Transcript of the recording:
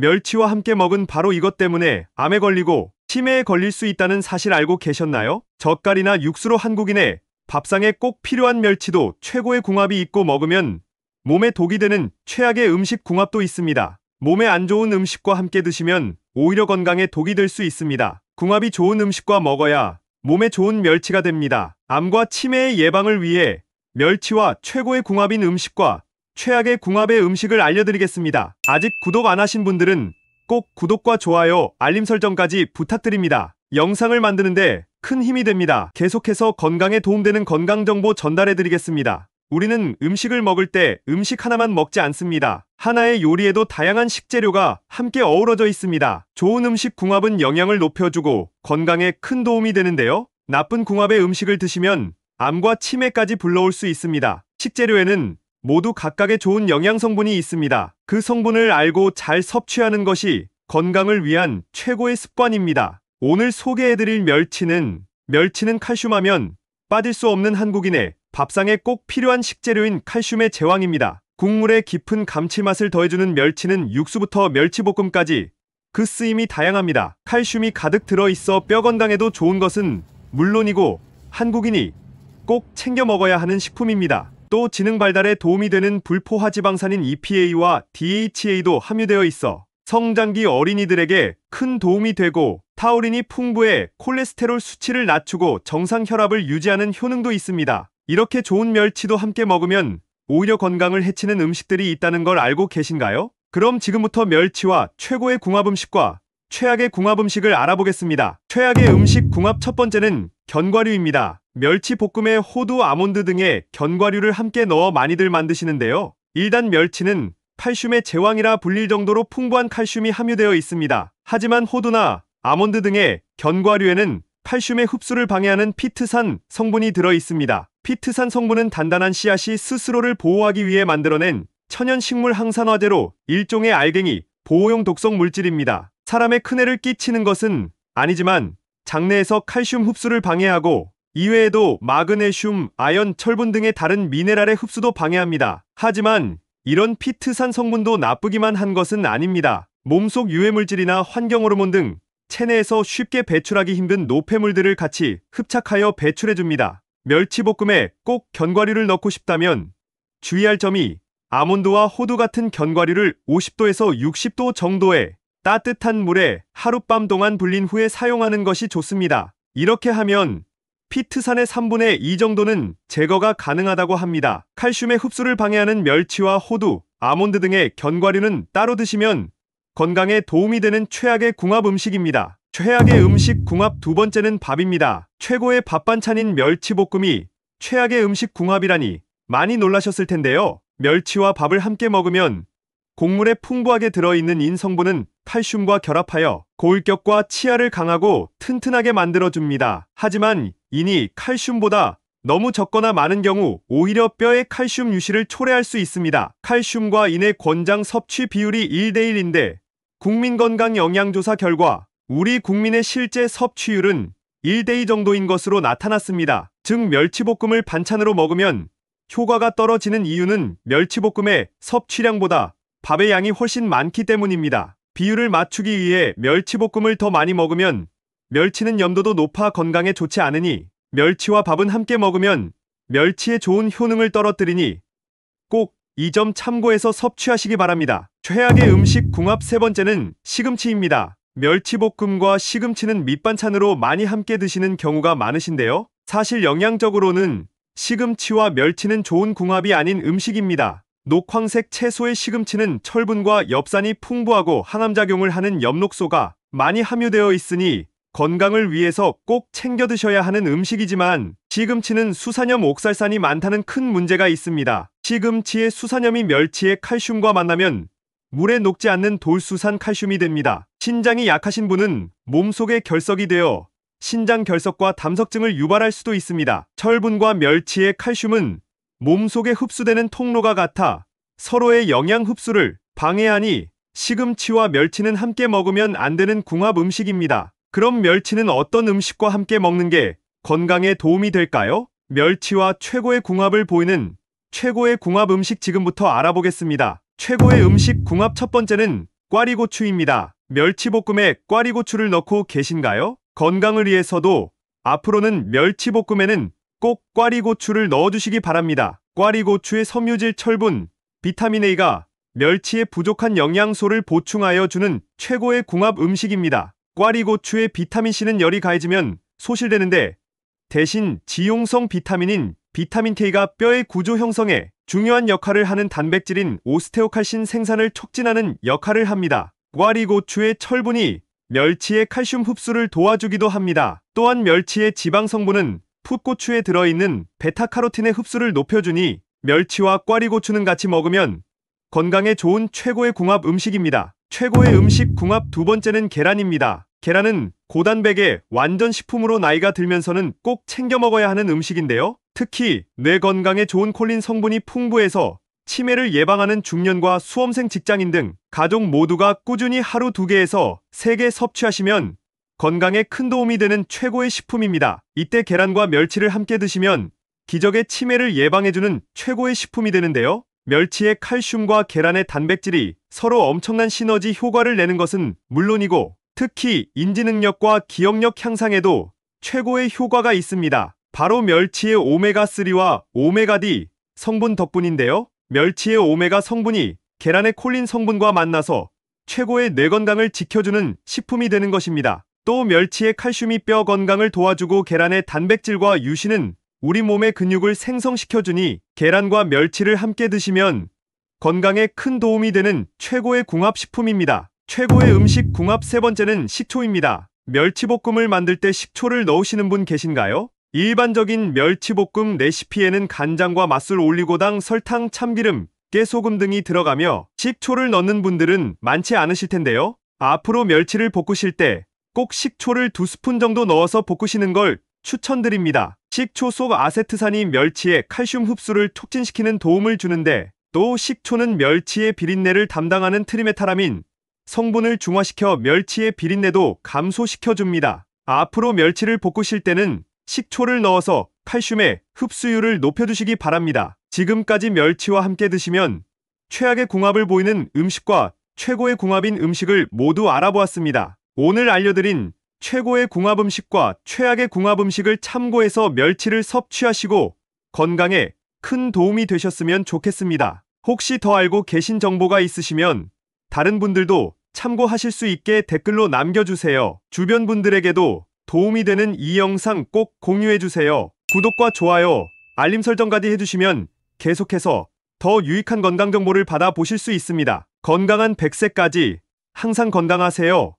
멸치와 함께 먹은 바로 이것 때문에 암에 걸리고 치매에 걸릴 수 있다는 사실 알고 계셨나요? 젓갈이나 육수로 한국인의 밥상에 꼭 필요한 멸치도 최고의 궁합이 있고 먹으면 몸에 독이 되는 최악의 음식 궁합도 있습니다. 몸에 안 좋은 음식과 함께 드시면 오히려 건강에 독이 될 수 있습니다. 궁합이 좋은 음식과 먹어야 몸에 좋은 멸치가 됩니다. 암과 치매의 예방을 위해 멸치와 최고의 궁합인 음식과 최악의 궁합의 음식을 알려드리겠습니다. 아직 구독 안 하신 분들은 꼭 구독과 좋아요, 알림 설정까지 부탁드립니다. 영상을 만드는데 큰 힘이 됩니다. 계속해서 건강에 도움되는 건강정보 전달해드리겠습니다. 우리는 음식을 먹을 때 음식 하나만 먹지 않습니다. 하나의 요리에도 다양한 식재료가 함께 어우러져 있습니다. 좋은 음식 궁합은 영양을 높여주고 건강에 큰 도움이 되는데요. 나쁜 궁합의 음식을 드시면 암과 치매까지 불러올 수 있습니다. 식재료에는 모두 각각의 좋은 영양 성분이 있습니다. 그 성분을 알고 잘 섭취하는 것이 건강을 위한 최고의 습관입니다. 오늘 소개해드릴 멸치는 멸치는 칼슘하면 빠질 수 없는 한국인의 밥상에 꼭 필요한 식재료인 칼슘의 제왕입니다. 국물에 깊은 감칠맛을 더해주는 멸치는 육수부터 멸치볶음까지 그 쓰임이 다양합니다. 칼슘이 가득 들어있어 뼈 건강에도 좋은 것은 물론이고 한국인이 꼭 챙겨 먹어야 하는 식품입니다. 또 지능 발달에 도움이 되는 불포화 지방산인 EPA와 DHA도 함유되어 있어 성장기 어린이들에게 큰 도움이 되고 타우린이 풍부해 콜레스테롤 수치를 낮추고 정상 혈압을 유지하는 효능도 있습니다. 이렇게 좋은 멸치도 함께 먹으면 오히려 건강을 해치는 음식들이 있다는 걸 알고 계신가요? 그럼 지금부터 멸치와 최고의 궁합 음식과 최악의 궁합 음식을 알아보겠습니다. 최악의 음식 궁합 첫 번째는 견과류입니다. 멸치 볶음에 호두, 아몬드 등의 견과류를 함께 넣어 많이들 만드시는데요. 일단 멸치는 칼슘의 제왕이라 불릴 정도로 풍부한 칼슘이 함유되어 있습니다. 하지만 호두나 아몬드 등의 견과류에는 칼슘의 흡수를 방해하는 피트산 성분이 들어 있습니다. 피트산 성분은 단단한 씨앗이 스스로를 보호하기 위해 만들어낸 천연 식물 항산화제로 일종의 알갱이, 보호용 독성 물질입니다. 사람의 큰 해를 끼치는 것은 아니지만 장내에서 칼슘 흡수를 방해하고 이외에도 마그네슘, 아연, 철분 등의 다른 미네랄의 흡수도 방해합니다. 하지만 이런 피트산 성분도 나쁘기만 한 것은 아닙니다. 몸속 유해물질이나 환경호르몬 등 체내에서 쉽게 배출하기 힘든 노폐물들을 같이 흡착하여 배출해줍니다. 멸치볶음에 꼭 견과류를 넣고 싶다면 주의할 점이 아몬드와 호두 같은 견과류를 50도에서 60도 정도의 따뜻한 물에 하룻밤 동안 불린 후에 사용하는 것이 좋습니다. 이렇게 하면 피트산의 3분의 2 정도는 제거가 가능하다고 합니다. 칼슘의 흡수를 방해하는 멸치와 호두, 아몬드 등의 견과류는 따로 드시면 건강에 도움이 되는 최악의 궁합 음식입니다. 최악의 음식 궁합 두 번째는 밥입니다. 최고의 밥 반찬인 멸치볶음이 최악의 음식 궁합이라니 많이 놀라셨을 텐데요. 멸치와 밥을 함께 먹으면 곡물에 풍부하게 들어있는 인성분은 칼슘과 결합하여 고울격과 치아를 강하고 튼튼하게 만들어줍니다. 하지만 이니 칼슘보다 너무 적거나 많은 경우 오히려 뼈의 칼슘 유실을 초래할 수 있습니다. 칼슘과 인의 권장 섭취 비율이 1대1인데 국민건강영양조사 결과 우리 국민의 실제 섭취율은 1대2 정도인 것으로 나타났습니다. 즉 멸치볶음을 반찬으로 먹으면 효과가 떨어지는 이유는 멸치볶음의 섭취량보다 밥의 양이 훨씬 많기 때문입니다. 비율을 맞추기 위해 멸치볶음을 더 많이 먹으면 멸치는 염도도 높아 건강에 좋지 않으니 멸치와 밥은 함께 먹으면 멸치의 좋은 효능을 떨어뜨리니 꼭 이 점 참고해서 섭취하시기 바랍니다. 최악의 음식 궁합 세 번째는 시금치입니다. 멸치볶음과 시금치는 밑반찬으로 많이 함께 드시는 경우가 많으신데요. 사실 영양적으로는 시금치와 멸치는 좋은 궁합이 아닌 음식입니다. 녹황색 채소의 시금치는 철분과 엽산이 풍부하고 항암작용을 하는 엽록소가 많이 함유되어 있으니 건강을 위해서 꼭 챙겨 드셔야 하는 음식이지만 시금치는 수산염 옥살산이 많다는 큰 문제가 있습니다. 시금치의 수산염이 멸치의 칼슘과 만나면 물에 녹지 않는 돌수산 칼슘이 됩니다. 신장이 약하신 분은 몸속에 결석이 되어 신장 결석과 담석증을 유발할 수도 있습니다. 철분과 멸치의 칼슘은 몸속에 흡수되는 통로가 같아 서로의 영양 흡수를 방해하니 시금치와 멸치는 함께 먹으면 안 되는 궁합 음식입니다. 그럼 멸치는 어떤 음식과 함께 먹는 게 건강에 도움이 될까요? 멸치와 최고의 궁합을 보이는 최고의 궁합 음식 지금부터 알아보겠습니다. 최고의 음식 궁합 첫 번째는 꽈리고추입니다. 멸치볶음에 꽈리고추를 넣고 계신가요? 건강을 위해서도 앞으로는 멸치볶음에는 꼭 꽈리고추를 넣어주시기 바랍니다. 꽈리고추의 섬유질 철분, 비타민A가 멸치의 부족한 영양소를 보충하여 주는 최고의 궁합 음식입니다. 꽈리 고추의 비타민C는 열이 가해지면 소실되는데 대신 지용성 비타민인 비타민K가 뼈의 구조 형성에 중요한 역할을 하는 단백질인 오스테오칼신 생산을 촉진하는 역할을 합니다. 꽈리 고추의 철분이 멸치의 칼슘 흡수를 도와주기도 합니다. 또한 멸치의 지방 성분은 풋고추에 들어있는 베타카로틴의 흡수를 높여주니 멸치와 꽈리고추는 같이 먹으면 건강에 좋은 최고의 궁합 음식입니다. 최고의 음식 궁합 두 번째는 계란입니다. 계란은 고단백의 완전 식품으로 나이가 들면서는 꼭 챙겨 먹어야 하는 음식인데요. 특히 뇌 건강에 좋은 콜린 성분이 풍부해서 치매를 예방하는 중년과 수험생 직장인 등 가족 모두가 꾸준히 하루 두개에서세 개 섭취하시면 건강에 큰 도움이 되는 최고의 식품입니다. 이때 계란과 멸치를 함께 드시면 기적의 치매를 예방해주는 최고의 식품이 되는데요. 멸치의 칼슘과 계란의 단백질이 서로 엄청난 시너지 효과를 내는 것은 물론이고 특히 인지능력과 기억력 향상에도 최고의 효과가 있습니다. 바로 멸치의 오메가3와 오메가-D 성분 덕분인데요. 멸치의 오메가 성분이 계란의 콜린 성분과 만나서 최고의 뇌 건강을 지켜주는 식품이 되는 것입니다. 또 멸치의 칼슘이 뼈 건강을 도와주고 계란의 단백질과 유신은 우리 몸의 근육을 생성시켜주니 계란과 멸치를 함께 드시면 건강에 큰 도움이 되는 최고의 궁합식품입니다. 최고의 음식 궁합 세 번째는 식초입니다. 멸치볶음을 만들 때 식초를 넣으시는 분 계신가요? 일반적인 멸치볶음 레시피에는 간장과 맛술 올리고당, 설탕, 참기름, 깨소금 등이 들어가며 식초를 넣는 분들은 많지 않으실 텐데요. 앞으로 멸치를 볶으실 때 꼭 식초를 두 스푼 정도 넣어서 볶으시는 걸 추천드립니다. 식초 속 아세트산이 멸치의 칼슘 흡수를 촉진시키는 도움을 주는데 또 식초는 멸치의 비린내를 담당하는 트리메타라민, 성분을 중화시켜 멸치의 비린내도 감소시켜줍니다. 앞으로 멸치를 볶으실 때는 식초를 넣어서 칼슘의 흡수율을 높여주시기 바랍니다. 지금까지 멸치와 함께 드시면 최악의 궁합을 보이는 음식과 최고의 궁합인 음식을 모두 알아보았습니다. 오늘 알려드린 최고의 궁합 음식과 최악의 궁합 음식을 참고해서 멸치를 섭취하시고 건강에 큰 도움이 되셨으면 좋겠습니다. 혹시 더 알고 계신 정보가 있으시면 다른 분들도 참고하실 수 있게 댓글로 남겨주세요. 주변 분들에게도 도움이 되는 이 영상 꼭 공유해주세요. 구독과 좋아요, 알림 설정까지 해주시면 계속해서 더 유익한 건강 정보를 받아보실 수 있습니다. 건강한 1 0 0세까지 항상 건강하세요.